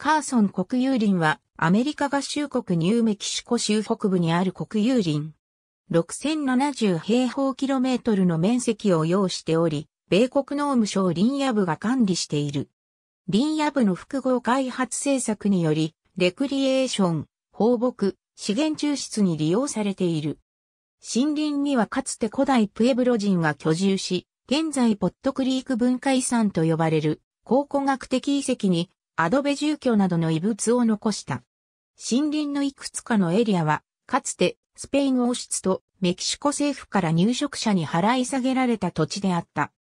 カーソン国有林はアメリカ合衆国ニューメキシコ州北部にある国有林。6070平方キロメートルの面積を要しており、米国農務省林野部が管理している。林野部の複合開発政策により、レクリエーション、放牧、資源抽出に利用されている。森林にはかつて古代プエブロ人が居住し、現在ポットクリーク文化遺産と呼ばれる考古学的遺跡にアドベ住居などの遺物を残した。森林のいくつかのエリアは、かつてスペイン王室とメキシコ政府から入植者に払い下げられた土地であった。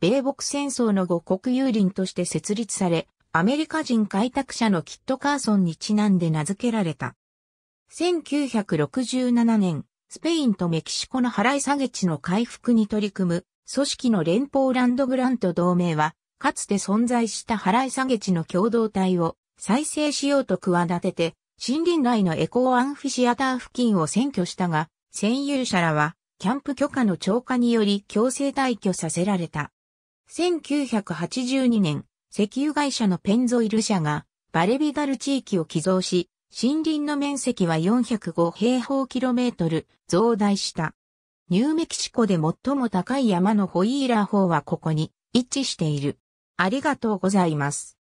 米国戦争の後国有林として設立され、アメリカ人開拓者のキット・カーソンにちなんで名付けられた。1967年、スペインとメキシコの払い下げ地の回復に取り組む、組織の連邦ランドグラント同盟は、かつて存在した払い下げ地の共同体を再生しようと企てて、森林内のエコーアンフィシアター付近を占拠したが、占有者らは、キャンプ許可の超過により強制退去させられた。1982年、石油会社のペンゾイル社が、バレビダル地域を寄贈し、森林の面積は405平方キロメートル増大した。ニューメキシコで最も高い山のホイーラー法はここに位置している。ありがとうございます。